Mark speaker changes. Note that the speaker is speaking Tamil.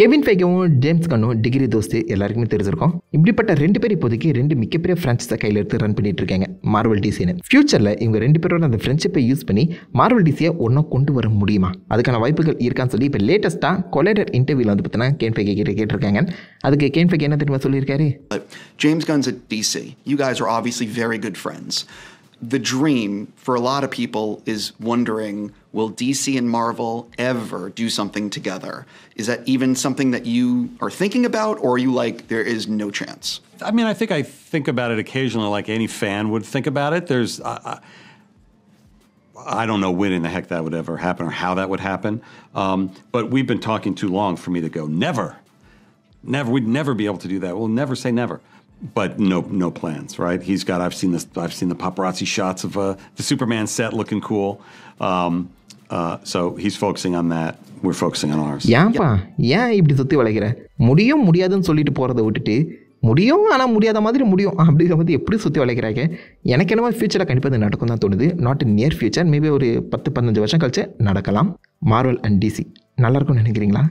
Speaker 1: கெவின் ஃபேகவும் ஜேம்ஸ் கண்ணும் டிகிரி தோஸ்து எல்லாருக்குமே தெரிஞ்சிருக்கும் இப்படிப்பட்ட ரெண்டு பேர் இப்போதைக்கு ரெண்டு மிகப்பெரிய ஃப்ரெண்ட்ஸை கையில் எடுத்து ரன் பண்ணிட்டு இருக்காங்க மார்வல் டிசின்னு ஃபியூச்சரில் இவங்க ரெண்டு பேரோட அந்த ஃப்ரெண்ட்ஷிப்பை யூஸ் பண்ணி மார்வல் டிசியை ஒன்றும் கொண்டு வர முடியுமா அதுக்கான வாய்ப்புகள் இருக்கான்னு சொல்லி இப்போ லேட்டஸ்ட்டாக கொலைடர் இன்டர்வியூவில் வந்து பார்த்தீங்கன்னா கேன் ஃபேகே கிட்ட கேட்டிருக்காங்க அதுக்கு கேன் ஃபேகே என்ன தெரியுமா சொல்லியிருக்காரு James Gunn's
Speaker 2: DC you case guys are very good friends the dream for a lot of people is wondering will DC and Marvel ever do something together? Is that even something that you are thinking about, or are you like, there is no chance?
Speaker 3: I mean, I think I think about it occasionally, like any fan would think about it. There's, I, I don't know when in the heck that would ever happen or how that would happen. Um, but we've been talking too long for me to go, never, never, we'd never be able to do that. We'll never say never. but no no plans, right? He's got I've seen this I've seen the paparazzi shots of uh, the Superman set looking cool. Um, uh, so he's focusing on that. We're focusing on ours. ஏன்பா
Speaker 1: ஏன் இப்படி சுத்தி வளைக்கிற முடியும் முடியாதுன்னு சொல்லிட்டு போறதை விட்டுட்டு முடியும் ஆனால் முடியாத மாதிரி முடியும் அப்படிங்கிற மாதிரி எப்படி சுற்றி வளைக்கிறாங்க எனக்கு என்னமோ ஃபியூச்சரில் கண்டிப்பாக இது நடக்கும் தான் தோணுது not in near future maybe ஒரு பத்து பதினஞ்சு வருஷம் கழிச்சு நடக்கலாம் மார்வல் அண்ட் டிசி நல்லாயிருக்கும்னு நினைக்கிறீங்களா